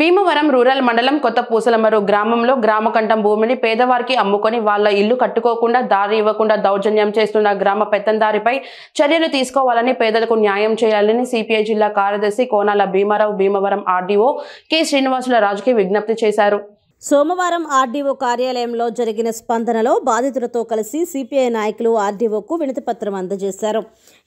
Bhimavaram rural మండలం కొత్త పూసలమరు గ్రామంలో గ్రామకంఠం భూమిని పేదవారికి అమ్ముకొని వాళ్ల ఇల్లు కట్టుకోకుండా దారి ఇవ్వకుండా దౌర్జన్యం చేస్తున్న గ్రామ పెత్తందారిపై చర్యలు తీసుకోవాలని పేదలకు న్యాయం చేయాలని సిపిఐ జిల్లా కార్యదర్శి కోనాల భీమారావు భీమవరం ఆర్డీఓ కె శ్రీనివాసుల రాజుకి విజ్ఞప్తి చేశారు సోమవారం ఆర్డీఓ కార్యాలయంలో జరిగిన స్పందనలో బాధితులతో కలిసి సిపిఐ నాయకులు ఆర్డీఓకు వినతిపత్రం అందజేశారు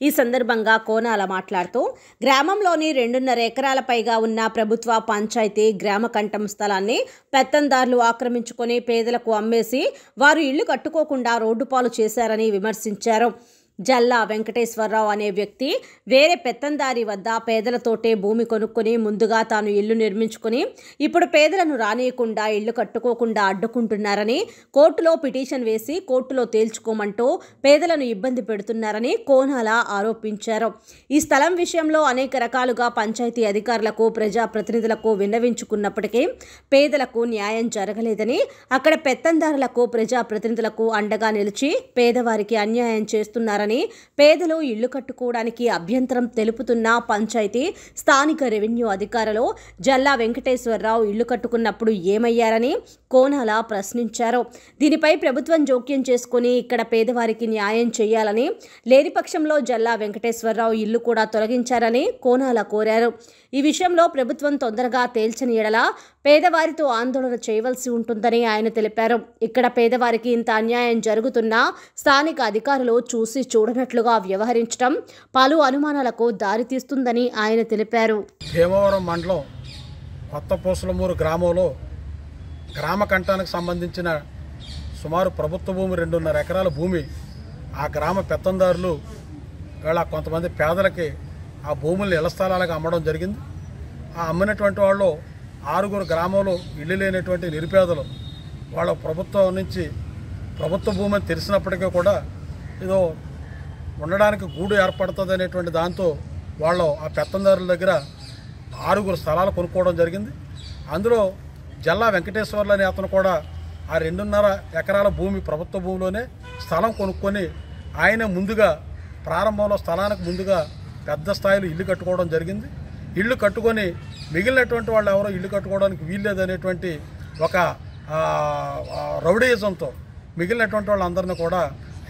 ఈ సందర్భంగా కోనాల మాట్లాడుతూ గ్రామంలోని రెండున్నర ఎకరాల పైగా ఉన్న ప్రభుత్వ పంచాయతీ గ్రామ కంఠం స్థలాన్ని పెత్తందారులు ఆక్రమించుకొని పేదలకు అమ్మేసి వారు ఇళ్లు కట్టుకోకుండా రోడ్డు పాలు చేశారని విమర్శించారు జల్లా వెంకటేశ్వరరావు అనే వ్యక్తి వేరే పెత్తందారి వద్ద పేదలతోటే భూమి కొనుక్కొని ముందుగా తాను ఇల్లు నిర్మించుకుని ఇప్పుడు పేదలను రానియకుండా ఇల్లు కట్టుకోకుండా అడ్డుకుంటున్నారని కోర్టులో పిటిషన్ వేసి కోర్టులో తేల్చుకోమంటూ పేదలను ఇబ్బంది పెడుతున్నారని కోనాల ఆరోపించారు ఈ స్థలం విషయంలో అనేక రకాలుగా పంచాయతీ అధికారులకు ప్రజాప్రతినిధులకు విన్నవించుకున్నప్పటికీ పేదలకు న్యాయం జరగలేదని అక్కడ పెత్తందారులకు ప్రజాప్రతినిధులకు అండగా నిలిచి పేదవారికి అన్యాయం చేస్తున్నారని చేయాలని పేదలు ఇళ్లు కట్టుకోవడానికి అభ్యంతరం తెలుపుతున్న పంచాయతీ స్థానిక రెవెన్యూ అధికారులు జల్లా వెంకటేశ్వరరావు ఇళ్లు కట్టుకున్నప్పుడు ఏమయ్యారని కోనాల ప్రశ్నించారు దీనిపై ప్రభుత్వం జోక్యం చేసుకుని ఇక్కడ పేదవారికి న్యాయం చేయాలని లేని పక్షంలో జల్లా వెంకటేశ్వరరావు ఇల్లు కూడా తొలగించారని కోనాల కోరారు ఈ విషయంలో ప్రభుత్వం తొందరగా తేల్చని ఎడల పేదవారితో ఆందోళన చేయవలసి ఉంటుందని ఆయన తెలిపారు ఇక్కడ పేదవారికి ఇంత అన్యాయం జరుగుతున్నా స్థానిక అధికారులు చూసి చూడనట్లుగా వ్యవహరించడం పలు అనుమానాలకు దారితీస్తుందని ఆయన తెలిపారు భీమవరం మండలం కొత్త పూసలమూరు గ్రామంలో గ్రామ కంఠానికి సంబంధించిన సుమారు ప్రభుత్వ భూమి రెండున్నర ఎకరాల భూమి ఆ గ్రామ పెత్తందారులు వేళ కొంతమంది పేదలకి ఆ భూముల్ని ఇళ్ల స్థలాలకు అమ్మడం జరిగింది ఆ అమ్మినటువంటి వాళ్ళు ఆరుగురు గ్రామంలో ఇల్లు లేనటువంటి నిరుపేదలు వాళ్ళ ప్రభుత్వం నుంచి ప్రభుత్వ భూమి తెలిసినప్పటికీ కూడా ఏదో ఉండడానికి గూడు ఏర్పడుతుంది అనేటువంటి దాంతో వాళ్ళు ఆ పెత్తందారుల దగ్గర ఆరుగురు స్థలాలు కొనుక్కోవడం జరిగింది అందులో జల్లా వెంకటేశ్వర్లు అనే అతను కూడా ఆ రెండున్నర ఎకరాల భూమి ప్రభుత్వ భూమిలోనే స్థలం కొనుక్కొని ఆయన ముందుగా ప్రారంభంలో స్థలానికి ముందుగా పెద్ద స్థాయిలో ఇల్లు కట్టుకోవడం జరిగింది ఇల్లు కట్టుకొని మిగిలినటువంటి వాళ్ళు ఎవరో ఇల్లు కట్టుకోవడానికి వీల్లేదనేటువంటి ఒక రౌడీయిజంతో మిగిలినటువంటి వాళ్ళందరినీ కూడా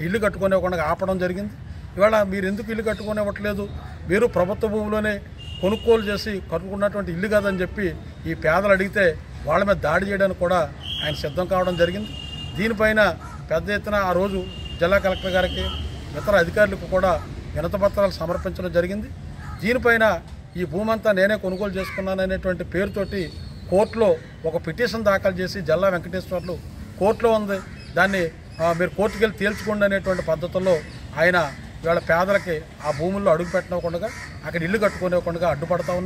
ఇల్లు కట్టుకునేకుండా ఆపడం జరిగింది ఇవాళ మీరు ఎందుకు ఇల్లు ఇవ్వట్లేదు మీరు ప్రభుత్వ భూమిలోనే కొనుగోలు చేసి కట్టుకున్నటువంటి ఇల్లు కాదని చెప్పి ఈ పేదలు అడిగితే వాళ్ళ మీద దాడి చేయడానికి కూడా ఆయన సిద్ధం కావడం జరిగింది దీనిపైన పెద్ద ఎత్తున ఆ రోజు జిల్లా కలెక్టర్ గారికి ఇతర అధికారులకు కూడా వినతపత్రాలు సమర్పించడం జరిగింది దీనిపైన ఈ భూమంతా నేనే కొనుగోలు చేసుకున్నాననేటువంటి పేరుతోటి కోర్టులో ఒక పిటిషన్ దాఖలు చేసి జిల్లా వెంకటేశ్వర్లు కోర్టులో ఉంది దాన్ని మీరు కోర్టుకెళ్ళి తేల్చుకోండి అనేటువంటి పద్ధతుల్లో ఆయన ఇవాళ పేదలకి ఆ భూముల్లో అడుగు పెట్టనివ్వకుండా అక్కడ ఇల్లు కట్టుకునేవ్వకుండా అడ్డుపడతా ఉన్నారు